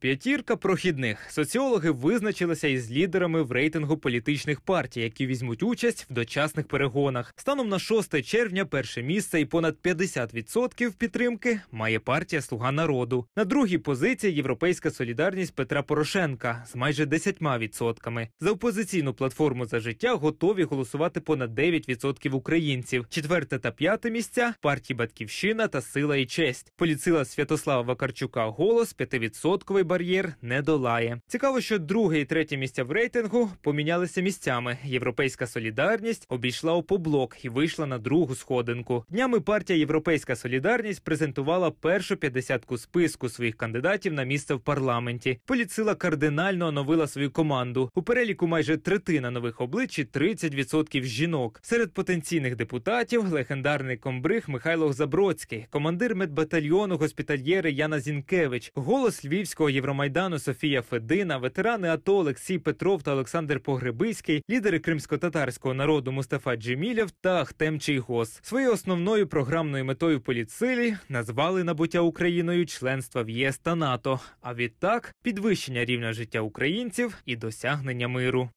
П'ятірка прохідних соціологи визначилися із лідерами в рейтингу політичних партій, які візьмуть участь в дочасних перегонах. Станом на 6 червня перше місце і понад 50% підтримки має партія Слуга народу. На другій позиції Європейська солідарність Петра Порошенка з майже 10%. За опозиційну платформу за життя готові голосувати понад 9% українців. Четверте та п'яте місця партії Батьківщина та Сила і честь. Поліцила Святослава Вакарчука голос 5% бар'єр не долає. Цікаво, що друге і третє місця в рейтингу помінялися місцями. Європейська солідарність обійшла опоблок і вийшла на другу сходинку. Днями партія Європейська Солідарність презентувала першу п'ятдесятку списку своїх кандидатів на місце в парламенті. Політсила кардинально оновила свою команду. У переліку майже третина нових облич і 30% жінок. Серед потенційних депутатів легендарний комбриг Михайло Забродський, командир медбатальйону госпітальєри Яна Зінкевич, голос львівського Євромайдану Софія Федина, ветерани АТО Олексій Петров та Олександр Погребиський, лідери кримсько-татарського народу Мустафа Джемілєв та Ахтем Чийгос. Своєю основною програмною метою політсилі назвали набуття Україною членства в ЄС та НАТО. А відтак підвищення рівня життя українців і досягнення миру.